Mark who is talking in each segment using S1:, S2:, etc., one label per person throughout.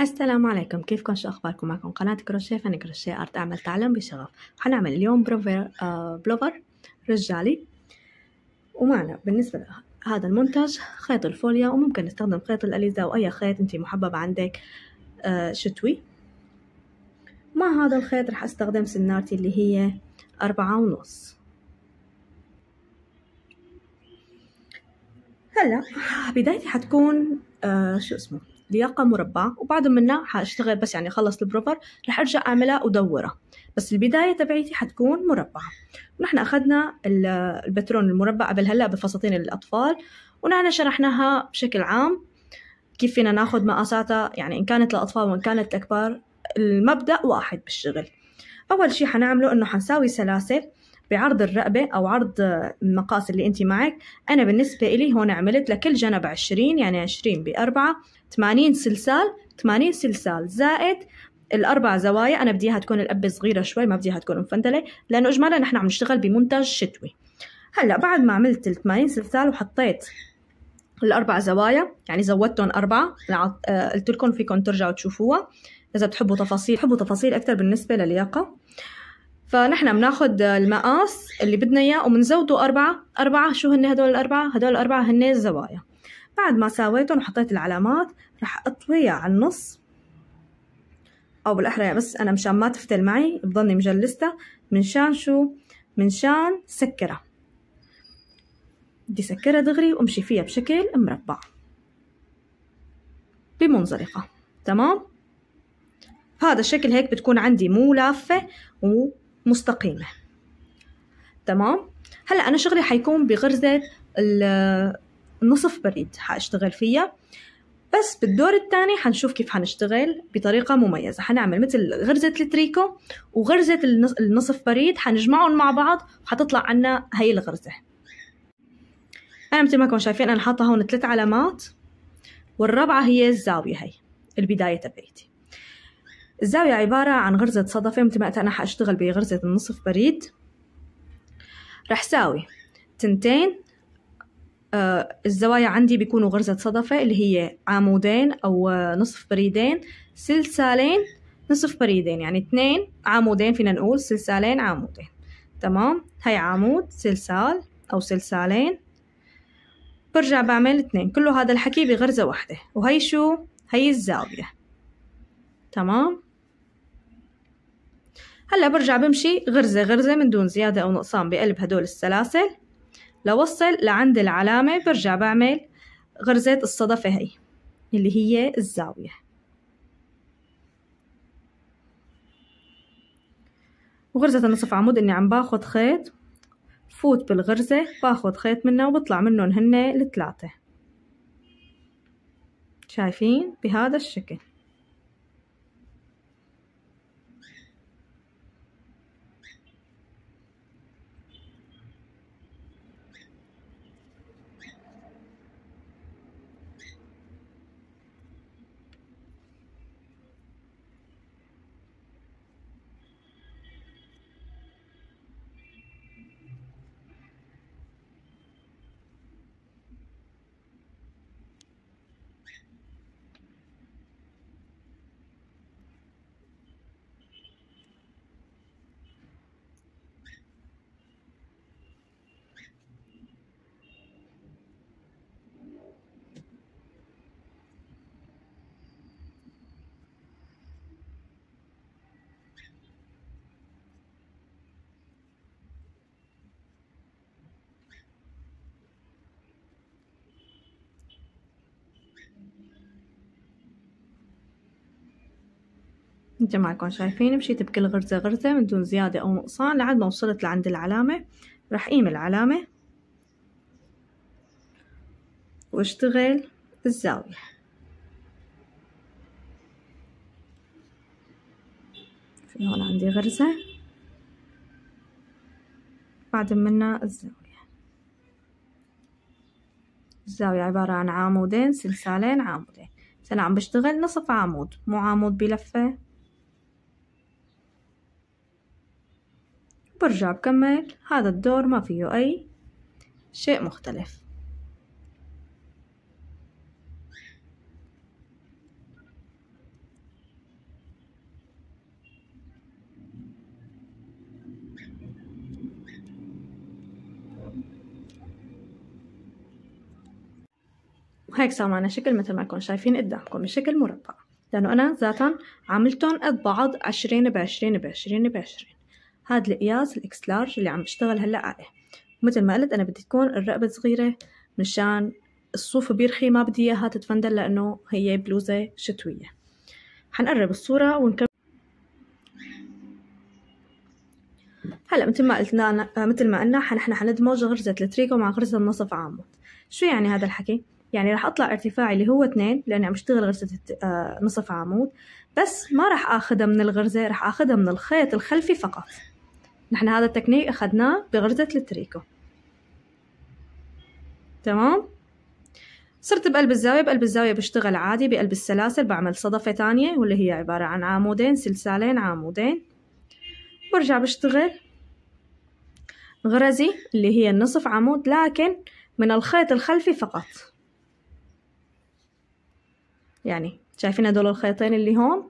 S1: السلام عليكم كيفكم شو اخباركم معكم قناه كروشيه فن كروشيه ارت اعمل تعلم بشغف حنعمل اليوم بروفر آه بلوفر رجالي ومعنا بالنسبه لهذا المنتج خيط الفوليا وممكن نستخدم خيط الاليزا واي خيط انتي محببة عندك آه شتوي مع هذا الخيط رح استخدم سنارتي اللي هي أربعة ونص هلا بدايتي حتكون آه شو اسمه لياقة مربع وبعد منها حاشتغل بس يعني أخلص البروفر رح أرجع أعملها ودورها بس البداية تبعيتي حتكون مربعة ونحن أخذنا البترون المربع قبل هلأ بفساتين الاطفال ونحن شرحناها بشكل عام كيف فينا ناخذ مقاساتها يعني إن كانت للأطفال وإن كانت لكبار المبدأ واحد بالشغل أول شيء حنعمله إنه حنساوي سلاسل بعرض الرقبة أو عرض المقاس اللي أنت معك أنا بالنسبة إلي هون عملت لكل جنب عشرين يعني عشرين بأربعة 80 سلسال 80 سلسال زائد الأربع زوايا أنا بديها تكون الأب صغيرة شوي ما بديها تكون مفندلة لأنه إجمالا نحن عم نشتغل بمنتج شتوي هلا بعد ما عملت ال 80 سلسال وحطيت الأربع زوايا يعني زودتهم أربعة آه، قلت لكم فيكم ترجعوا تشوفوها إذا بتحبوا تفاصيل بتحبوا تفاصيل أكثر بالنسبة للياقة فنحن بناخذ المقاس اللي بدنا إياه وبنزوده أربعة أربعة شو هن هدول الأربعة؟ هدول الأربعة هن الزوايا بعد ما ساويته وحطيت العلامات راح اطويها على النص او بالاحرى بس انا مشان ما تفتل معي بضلني من منشان شو منشان سكرها بدي سكرها دغري وامشي فيها بشكل مربع بمنزلقة تمام هذا الشكل هيك بتكون عندي مو لافة ومستقيمة تمام هلا انا شغلي حيكون بغرزة نصف بريد حاشتغل فيها بس بالدور الثاني حنشوف كيف حنشتغل بطريقة مميزة حنعمل مثل غرزة التريكو وغرزة النصف بريد حنجمعهم مع بعض وحتطلع عنا هاي الغرزة أنا مثل ما كنتم شايفين أنا حاطة هون ثلاث علامات والرابعة هي الزاوية هي البداية تبعيتي الزاوية عبارة عن غرزة صدفة مثل ما قلت أنا حأشتغل بغرزة النصف بريد رح ساوي تنتين آه، الزوايا عندي بيكونوا غرزة صدفة اللي هي عمودين أو آه، نصف بريدين سلسالين نصف بريدين يعني اثنين عمودين فينا نقول سلسالين عمودين تمام هاي عمود سلسال أو سلسالين برجع بعمل اثنين كله هذا الحكي بغرزة واحدة وهي شو هي الزاوية تمام هلا برجع بمشي غرزة غرزة من دون زيادة أو نقصان بقلب هدول السلاسل لوصل لعند العلامة برجع بعمل غرزة الصدفة هي اللي هي الزاوية وغرزة النصف عمود اني عم باخد خيط فوت بالغرزة باخد خيط منها وبطلع منهم هن الثلاثة شايفين بهذا الشكل انتم معكم شايفين مشيت بكل غرزة غرزة من دون زيادة او نقصان لعد ما وصلت لعند العلامة راح قيم العلامة واشتغل الزاوية في هون عندي غرزة بعد منا الزاوية الزاوية عبارة عن عامودين سلسالين عامودين هسه عم بشتغل نصف عمود مو عمود بلفة برجع بكمل هذا الدور ما فيه أي شيء مختلف وهيك صار معنا شكل مثل ما يكون شايفين قدامكم بشكل مربع لأنه أنا ذاتا عملتهم قد بعض عشرين بعشرين بعشرين بعشرين هاد القياس الاكس لارج اللي عم بشتغل هلا عليه مثل ما قلت انا بدي تكون الرقبه صغيره مشان الصوف بيرخي ما بدي اياها تتفندل لانه هي بلوزه شتويه حنقرب الصوره ونكمل هلا مثل ما قلنا مثل ما قلنا نحن حندمج غرزه التريكو مع غرزه النصف عمود شو يعني هذا الحكي يعني راح اطلع ارتفاعي اللي هو اثنين لاني عم اشتغل غرزه آه، نصف عمود بس ما راح اخذها من الغرزه راح اخذها من الخيط الخلفي فقط نحن هذا التكنيك أخذناه بغرزة التريكو تمام صرت بقلب الزاوية بقلب الزاوية بشتغل عادي بقلب السلاسل بعمل صدفة تانية واللي هي عبارة عن عمودين سلسالين عمودين برجع بشتغل غرزي اللي هي النصف عمود لكن من الخيط الخلفي فقط يعني شايفين هدول الخيطين اللي هون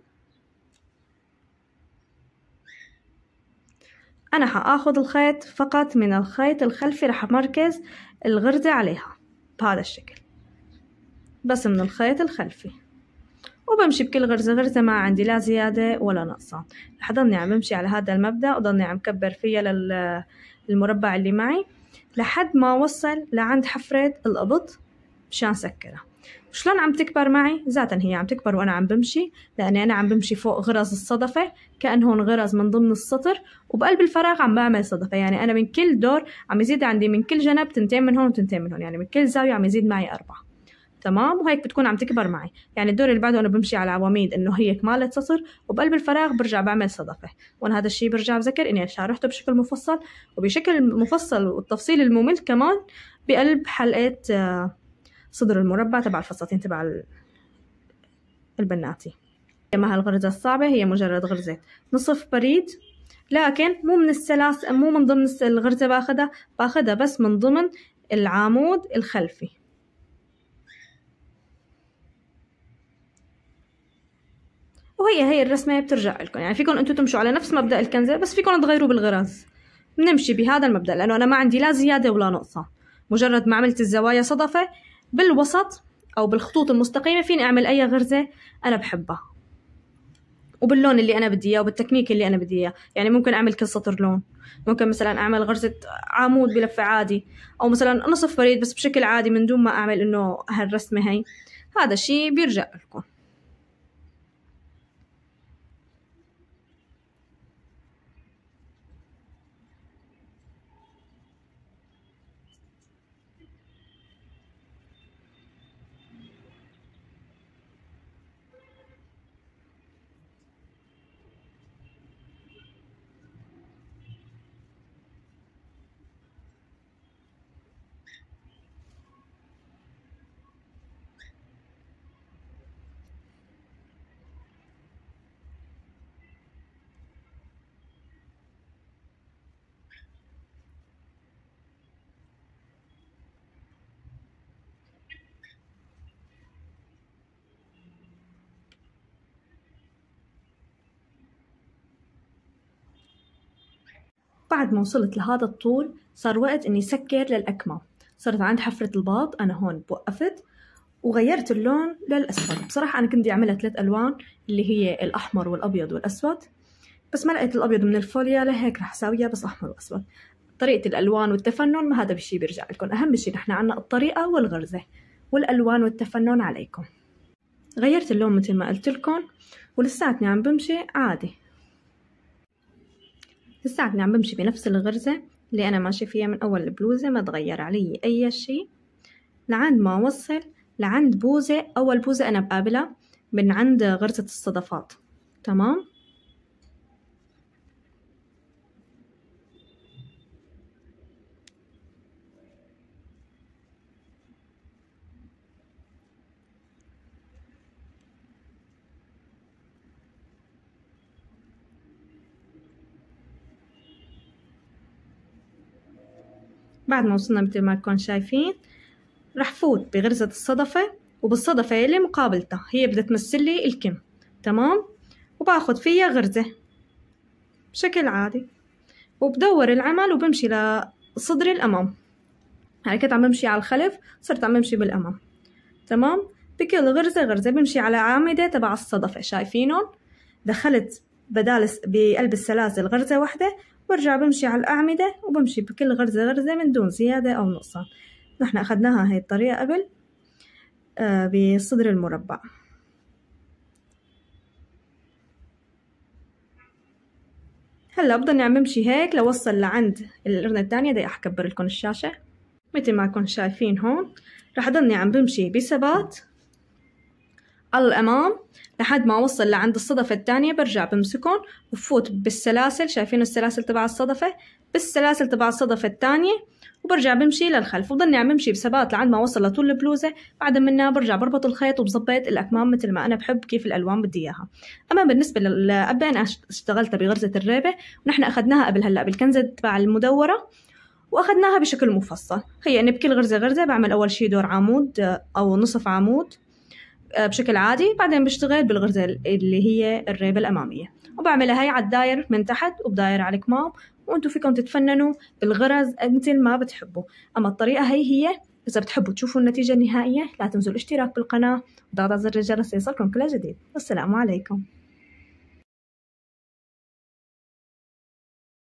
S1: أنا هاخد الخيط فقط من الخيط الخلفي رح مركز الغردة عليها بهذا الشكل بس من الخيط الخلفي وبمشي بكل غرزة غرزة ما عندي لا زيادة ولا نقصان رح ضلني عم بمشي على هذا المبدأ وضلني عم كبر فيها للمربع اللي معي لحد ما وصل لعند حفرة القبط مشان سكرها شلون عم تكبر معي؟ ذاتا هي عم تكبر وأنا عم بمشي لأني أنا عم بمشي فوق غرز الصدفة كأن هون غرز من ضمن السطر وبقلب الفراغ عم بعمل صدفة يعني أنا من كل دور عم يزيد عندي من كل جنب تنتين من هون وتنتين من هون يعني من كل زاوية عم يزيد معي أربعة تمام وهيك بتكون عم تكبر معي يعني الدور اللي بعده انا بمشي على عواميد انه هي كمالة سطر وبقلب الفراغ برجع بعمل صدفة وانا هذا الشيء برجع بذكر اني شرحته بشكل مفصل وبشكل مفصل والتفصيل الممل كمان بقلب حلقة آه، صدر المربع تبع الفساتين تبع البناتي كما هالغرزة الصعبة هي مجرد غرزة نصف بريد لكن مو من السلاس مو من ضمن الغرزة باخدها باخدها بس من ضمن العمود الخلفي وهي هي الرسمة بترجع لكم يعني فيكم انتم تمشوا على نفس مبدأ الكنزة بس فيكم تغيروا بالغرز بنمشي بهذا المبدأ لأنه أنا ما عندي لا زيادة ولا نقصة مجرد ما عملت الزوايا صدفة بالوسط أو بالخطوط المستقيمة فيني أعمل أي غرزة أنا بحبها وباللون اللي أنا بدي إياه وبالتكنيك اللي أنا بدي إياه يعني ممكن أعمل كل سطر لون ممكن مثلا أعمل غرزة عمود بلفة عادي أو مثلا نصف فريد بس بشكل عادي من دون ما أعمل إنه هالرسمة هي هذا الشي بيرجع لكم بعد ما وصلت لهذا الطول صار وقت اني سكر للأكمام صرت عند حفرة الباط أنا هون وقفت وغيرت اللون للأسود بصراحة أنا كنت أعملها ثلاث ألوان اللي هي الأحمر والأبيض والأسود بس ما لقيت الأبيض من الفوليا لهيك رح أساويها بس أحمر وأسود طريقة الألوان والتفنن ما هذا بشي بيرجع لكم أهم شي نحن عنا الطريقة والغرزة والألوان والتفنن عليكم غيرت اللون مثل ما قلت لكم ولساتني عم بمشي عادي لساتني عم بمشي بنفس الغرزة اللي أنا ماشي فيها من أول البلوزة ما تغير علي أي شي لعند ما أوصل لعند بوزة أول بوزة أنا بقابلها من عند غرزة الصدفات تمام بعد ما وصلنا مثل ما تكون شايفين راح فوت بغرزة الصدفة وبالصدفة اللي مقابلتها هي بدها تمثل لي الكم تمام وباخذ فيها غرزة بشكل عادي وبدور العمل وبمشي لصدري الأمام يعني كنت عم بمشي على الخلف صرت عم بمشي بالأمام تمام بكل غرزة غرزة بمشي على عامدة تبع الصدفة شايفينهم دخلت بدال بقلب السلاسل غرزة واحدة برجع بمشي على الأعمدة وبمشي بكل غرزة غرزة من دون زيادة أو نقصان نحن أخدناها هاي الطريقة قبل آه، بصدر المربع هلا بضلني عم بمشي هيك لوصل لعند القرنة الثانية بدي أحكبر لكم الشاشة مثل ما كنتم شايفين هون رح ضلني عم بمشي بثبات على الأمام لحد ما أوصل لعند الصدفة الثانية برجع بمسكهم وبفوت بالسلاسل شايفين السلاسل تبع الصدفة بالسلاسل تبع الصدفة الثانية وبرجع بمشي للخلف وبضلني عم بمشي بثبات لعند ما اوصل لطول البلوزة بعد منها برجع بربط الخيط وبظبط الأكمام مثل ما أنا بحب كيف الألوان بدي إياها أما بالنسبة للأبين أنا اشتغلتها بغرزة الريبة ونحن أخذناها قبل هلأ بالكنزة تبع المدورة وأخذناها بشكل مفصل هي أني بكل غرزة غرزة بعمل أول شي دور عمود آه، أو نصف عمود آه، بشكل عادي بعدين بشتغل بالغرزة اللي هي الريبة الأمامية وبعملها هاي على الداير من تحت وبداير على الكمام وانتم فيكم تتفننوا بالغرز مثل ما بتحبوا أما الطريقة هي هي إذا بتحبوا تشوفوا النتيجة النهائية لا تنسوا الاشتراك بالقناة وضغط زر الجرس ليصلكم كل جديد والسلام عليكم